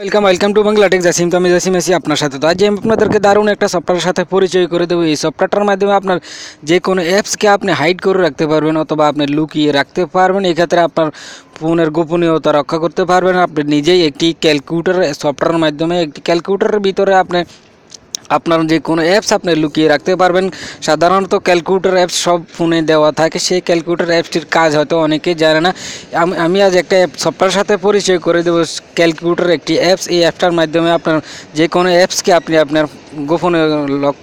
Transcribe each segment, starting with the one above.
welcome welcome to Bangla tech Jasim তো আমি Jasim AC আপনার সাথে তো আজ আমি আপনাদেরকে দারুণ একটা সফটওয়্যারের সাথে পরিচয় করে দেবো এই সফটওয়্যারটার মাধ্যমে আপনার যে কোনো অ্যাপসকে আপনি হাইড করে রাখতে পারবেন অথবা আপনি লুকিয়ে রাখতে পারবেন এক্ষেত্রে আপনার ফোনের গোপনীয়তা রক্ষা করতে পারবেন আপনি নিজেই একটি ক্যালকুলেটার সফটওয়্যারের মাধ্যমে একটি ক্যালকুলেটারের ভিতরে আপনি আপনার যে কোনো অ্যাপস আপনি লুকিয়ে রাখতে পারবেন সাধারণত ক্যালকুলেটর অ্যাপস সব ফোনে দেওয়া থাকে সেই ক্যালকুলেটর অ্যাপসটির কাজ হয়তো অনেকেই জানে না আমি আজ একটা অ্যাপ সফটওয়্যার সাথে পরিচয় করে দেবো ক্যালকুলেটর একটি অ্যাপস এই অ্যাপটার মাধ্যমে আপনার যে কোনো অ্যাপসকে আপনি আপনার গোপনে লক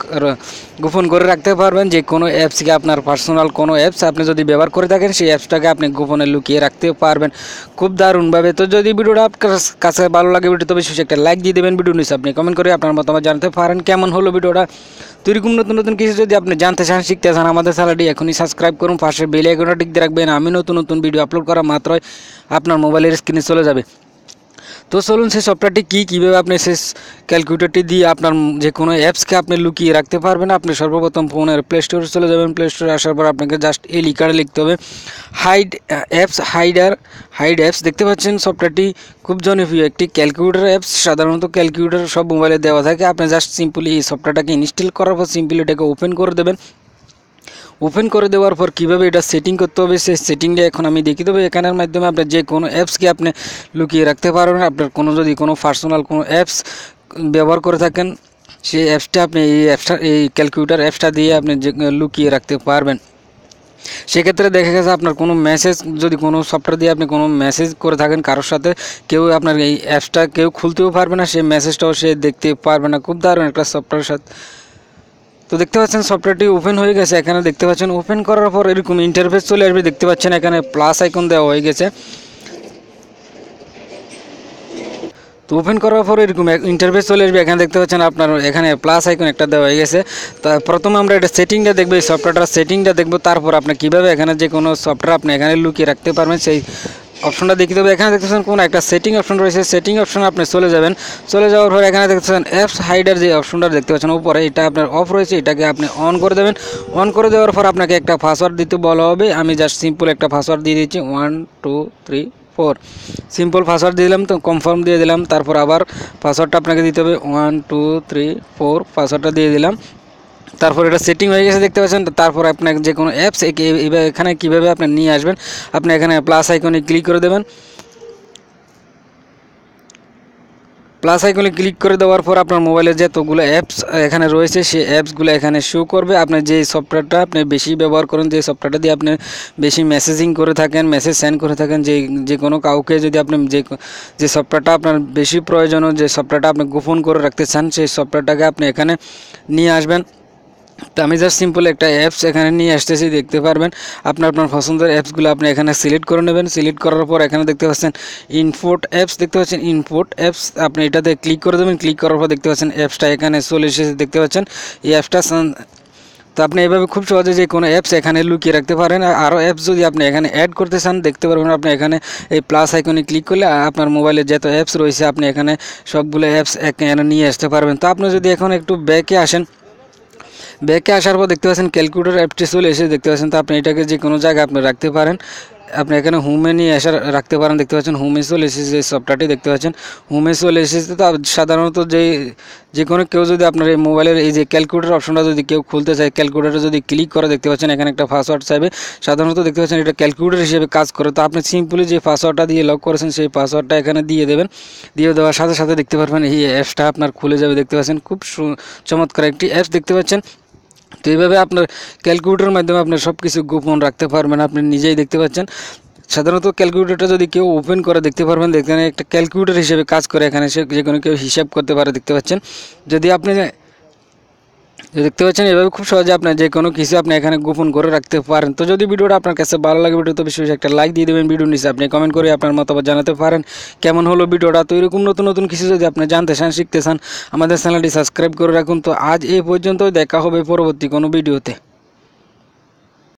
গোপন করে রাখতে পারবেন যে কোনো অ্যাপসকে আপনার পার্সোনাল কোনো অ্যাপস আপনি যদি ব্যবহার করে থাকেন সেই অ্যাপসটাকে আপনি গোপনে লুকিয়ে রাখতে পারবেন খুব দারুণভাবে তো যদি ভিডিওটা আপনার কাছে ভালো লাগে ভিডিও তবে শেষে একটা লাইক দিয়ে দেবেন ভিডিও নিউজ আপনি কমেন্ট করে আপনার মতামত জানতে পারেন কেমন হলো ভিডিওটা তো এরকম নতুন নতুন কিছু যদি আপনি জানতে চান শিখতে চান আমাদের চ্যানেলটি এখনই সাবস্ক্রাইব করুন পাশে বেলে আইকনটা টিক দিয়ে রাখবেন আমি নতুন নতুন ভিডিও আপলোড করা মাত্রই আপনার মোবাইলের স্ক্রিনে চলে যাবে তো চলুন সেই সফটওয়্যারটি কী কীভাবে আপনি সেই ক্যালকুলেটরটি দিয়ে আপনার যে কোনো অ্যাপসকে আপনি লুকিয়ে রাখতে পারবেন আপনি সর্বপ্রথম ফোনের প্লে স্টোরে চলে যাবেন প্লে স্টোরে আসার পর আপনাকে জাস্ট এই লিকারে লিখতে হবে hide apps hider hide apps দেখতে পাচ্ছেন সফটওয়্যারটি খুব জনপ্রিয় একটি ক্যালকুলেটার অ্যাপস সাধারণত ক্যালকুলেটার সব মোবাইলে দেওয়া থাকে আপনি জাস্ট সিম্পলি এই সফটওয়্যারটাকে ইনস্টল করার পর সিম্পলি এটাকে ওপেন করে দেবেন ওপেন করে দেওয়ার পর কিভাবে এটা সেটিং করতে হবে সেই সেটিংটা এখন আমি দেখিয়ে দেবো এখানের মাধ্যমে আপনার যে কোনো অ্যাপসকে আপনি লুকিয়ে রাখতে পারবেন আপনার কোনো যদি কোনো পার্সোনাল কোনো অ্যাপস ব্যবহার করে থাকেন সেই অ্যাপসটা আপনি এই অ্যাপসটা এই ক্যালকুলেটার অ্যাপসটা দিয়ে আপনি লুকিয়ে রাখতে পারবেন সেক্ষেত্রে দেখা গেছে আপনার কোনো মেসেজ যদি কোনো সফটওয়্যার দিয়ে আপনি কোনো মেসেজ করে থাকেন কারোর সাথে কেউ আপনার এই অ্যাপসটা কেউ খুলতেও পারবে না সেই মেসেজটাও সে দেখতে পারবে না খুব দারুণ একটা সফটওয়্যারের সাথে তো দেখতে পাচ্ছেন সফটওয়্যারটি ওপেন হয়ে গেছে এখানে দেখতে পাচ্ছেন ওপেন করার পর এরকম ইন্টারফেস চলে আসবে দেখতে পাচ্ছেন এখানে প্লাস আইকন দেওয়া হয়ে গেছে তো ওপেন করার পর এরকম ইন্টারফেস চলে আসবে এখানে দেখতে পাচ্ছেন আপনার এখানে প্লাস আইকন একটা দেওয়া হয়ে গেছে তা প্রথমে আমরা এটা সেটিংটা দেখবো এই সফটওয়্যারটার সেটিংটা দেখবো তারপর আপনি কীভাবে এখানে যে কোনো সফটওয়্যার আপনি এখানে লুকিয়ে রাখতে পারবেন সেই অপশনটা দেখতে হবে এখানে দেখতেছেন কোন একটা সেটিং অপশন রয়েছে সেটিং অপশনে আপনি চলে যাবেন চলে যাওয়ার পর এখানে দেখতেছেন অ্যাপস হাইডার যে অপশনটা দেখতে পাচ্ছেন উপরে এটা আপনার অফ রয়েছে এটাকে আপনি অন করে দেবেন অন করে দেওয়ার পর আপনাকে একটা পাসওয়ার্ড দিতে বলা হবে আমি জাস্ট সিম্পল একটা পাসওয়ার্ড দিয়ে দিচ্ছি one two three four simple password দিয়ে দিলাম তো কনফার্ম দিয়ে দিলাম তারপর আবার পাসওয়ার্ডটা আপনাকে দিতে হবে ওয়ান টু থ্রি ফোর পাসওয়ার্ডটা দিয়ে দিলাম তারপর এটা সেটিং হয়ে গেছে দেখতে পাচ্ছেন তারপর আপনার যে কোনো অ্যাপস এখানে কীভাবে আপনি নিয়ে আসবেন আপনি এখানে প্লাস আইকনে ক্লিক করে দেবেন প্লাস আইকনে ক্লিক করে দেওয়ার পর আপনার মোবাইলে যতগুলো অ্যাপস এখানে রয়েছে সেই অ্যাপসগুলো এখানে শো করবে আপনি যে সফটওয়্যারটা আপনি বেশি ব্যবহার করেন যে সফটওয়্যারটা দিয়ে আপনি বেশি মেসেজিং করে থাকেন মেসেজ সেন্ড করে থাকেন যে যে কোনো কাউকে যদি আপনি যে যে সফটওয়্যারটা আপনার বেশি প্রয়োজন যে সফটওয়্যারটা আপনি গোপন করে রাখতে চান সেই সফটওয়্যারটাকে আপনি এখানে নিয়ে আসবেন তো আমি জাস্ট সিম্পল একটা অ্যাপস এখানে নিয়ে আসতেছি দেখতে পারবেন আপনার আপনার পছন্দের অ্যাপসগুলো আপনি এখানে সিলেক্ট করে নেবেন সিলেক্ট করার পর এখানে দেখতে পাচ্ছেন ইনপোর্ট অ্যাপস দেখতে পাচ্ছেন ইনপোর্ট অ্যাপস আপনি এটাতে ক্লিক করে দেবেন ক্লিক করার পর দেখতে পাচ্ছেন অ্যাপসটা এখানে চলে এসেছে দেখতে পাচ্ছেন এই অ্যাপসটা তো আপনি এভাবে খুব সহজে যে কোনো অ্যাপস এখানে লুকিয়ে রাখতে পারেন আরও অ্যাপস যদি আপনি এখানে অ্যাড করতে চান দেখতে পারবেন আপনি এখানে এই প্লাস আইকনে ক্লিক করলে আপনার মোবাইলে যত অ্যাপস রয়েছে আপনি এখানে সবগুলো অ্যাপস এখানে নিয়ে আসতে পারবেন তো আপনি যদি এখন একটু ব্যাকে আসেন ব্যাকে আসার পর দেখতে পাচ্ছেন ক্যালকুলেটর অ্যাপটি চলে এসে দেখতে পাচ্ছেন তো আপনি এটাকে যে কোনো জায়গায় আপনি রাখতে পারেন আপনি এখানে হোমে নিয়ে আসার রাখতে পারেন দেখতে পাচ্ছেন হোমে চলে এসেছে যে সফটওয়্যারটি দেখতে পাচ্ছেন হোমে চলে এসেছে তো সাধারণত যে যে কোনো কেউ যদি আপনার এই মোবাইলের এই যে ক্যালকুলেটার অপশনটা যদি কেউ খুলতে চায় ক্যালকুলেটার যদি ক্লিক করে দেখতে পাচ্ছেন এখানে একটা পাসওয়ার্ড চাইবে সাধারণত দেখতে পাচ্ছেন এটা ক্যালকুলেটার হিসেবে কাজ করে তো আপনি সিম্পলি যে পাসওয়ার্ডটা দিয়ে লক করেছেন সেই পাসওয়ার্ডটা এখানে দিয়ে দেবেন দিয়ে দেওয়ার সাথে সাথে দেখতে পারবেন এই অ্যাপসটা আপনার খুলে যাবে দেখতে পাচ্ছেন খুব চমৎকার একটি অ্যাপস দেখতে পাচ্ছেন তো এইভাবে আপনার ক্যালকুলেটরের মাধ্যমে আপনার সব কিছু গোপন রাখতে পারবেন আপনি নিজেই দেখতে পাচ্ছেন সাধারণত ক্যালকুলেটরটা যদি কেউ ওপেন করে দেখতে পারবেন এখানে একটা ক্যালকুলেটর হিসেবে কাজ করে এখানে সে যে কোনো কেউ হিসাব করতে পারে দেখতে পাচ্ছেন যদি আপনি দেখতে পাচ্ছেন এভাবে খুব সহজে আপনি যে কোনো কিছু আপনি এখানে গোপন করে রাখতে পারেন তো যদি ভিডিওটা আপনার কাছে ভালো লাগে ভিডিও তো বিশেষ একটা লাইক দিয়ে দেবেন ভিডিও নিচে আপনি কমেন্ট করে আপনার মতামত জানাতে পারেন কেমন হলো ভিডিওটা তো এরকম নতুন নতুন কিছু যদি আপনি জানতে চান শিখতে চান আমাদের চ্যানেলটি সাবস্ক্রাইব করে রাখুন তো আজ এই পর্যন্ত দেখা হবে পরবর্তী কোনো ভিডিওতে